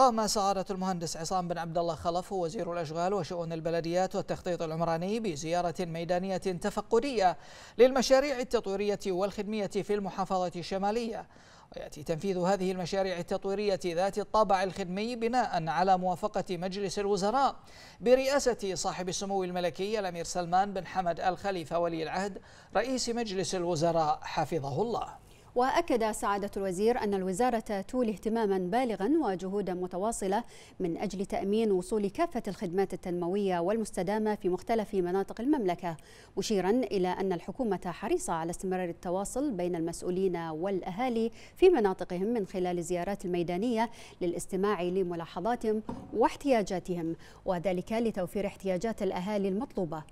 قام أه، سعادة المهندس عصام بن عبد الله خلف وزير الأشغال وشؤون البلديات والتخطيط العمراني بزيارة ميدانية تفقدية للمشاريع التطويرية والخدمية في المحافظة الشمالية ويأتي تنفيذ هذه المشاريع التطويرية ذات الطابع الخدمي بناء على موافقة مجلس الوزراء برئاسة صاحب السمو الملكي الأمير سلمان بن حمد الخليفة ولي العهد رئيس مجلس الوزراء حفظه الله وأكد سعادة الوزير أن الوزارة تولي اهتماما بالغا وجهودا متواصلة من أجل تأمين وصول كافة الخدمات التنموية والمستدامة في مختلف مناطق المملكة مشيرا إلى أن الحكومة حريصة على استمرار التواصل بين المسؤولين والأهالي في مناطقهم من خلال الزيارات الميدانية للاستماع لملاحظاتهم واحتياجاتهم وذلك لتوفير احتياجات الأهالي المطلوبة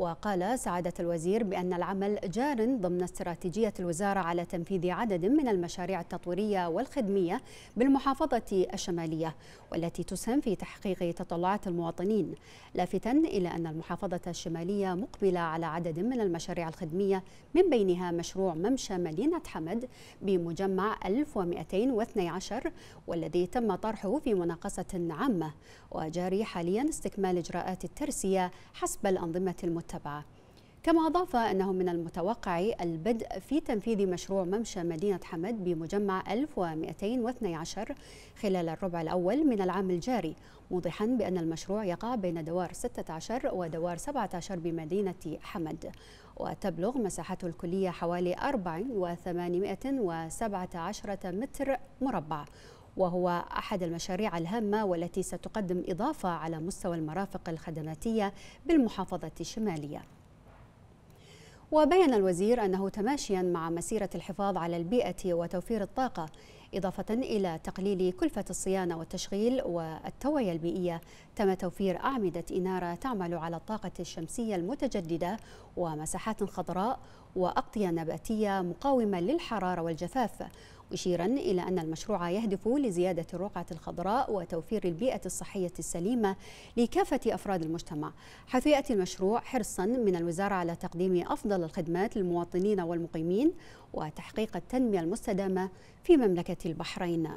وقال سعادة الوزير بأن العمل جار ضمن استراتيجية الوزارة على تنفيذ عدد من المشاريع التطويرية والخدمية بالمحافظة الشمالية والتي تسهم في تحقيق تطلعات المواطنين لافتا إلى أن المحافظة الشمالية مقبلة على عدد من المشاريع الخدمية من بينها مشروع ممشى مدينة حمد بمجمع 1212 والذي تم طرحه في مناقصة عامة وجاري حاليا استكمال إجراءات الترسية حسب الأنظمة المتحدة تبعه كما أضاف أنه من المتوقع البدء في تنفيذ مشروع ممشى مدينة حمد بمجمع 1212 خلال الربع الأول من العام الجاري موضحا بأن المشروع يقع بين دوار 16 ودوار 17 بمدينة حمد وتبلغ مساحته الكلية حوالي 4817 متر مربع وهو أحد المشاريع الهامة والتي ستقدم إضافة على مستوى المرافق الخدماتية بالمحافظة الشمالية وبين الوزير أنه تماشيا مع مسيرة الحفاظ على البيئة وتوفير الطاقة إضافة إلى تقليل كلفة الصيانة والتشغيل والتوعية البيئية تم توفير أعمدة إنارة تعمل على الطاقة الشمسية المتجددة ومساحات خضراء وأغطية نباتية مقاومة للحرارة والجفاف مشيرا إلى أن المشروع يهدف لزيادة الرقعة الخضراء وتوفير البيئة الصحية السليمة لكافة أفراد المجتمع حيث يأتي المشروع حرصا من الوزارة على تقديم أفضل الخدمات للمواطنين والمقيمين وتحقيق التنمية المستدامة في مملكة البحرين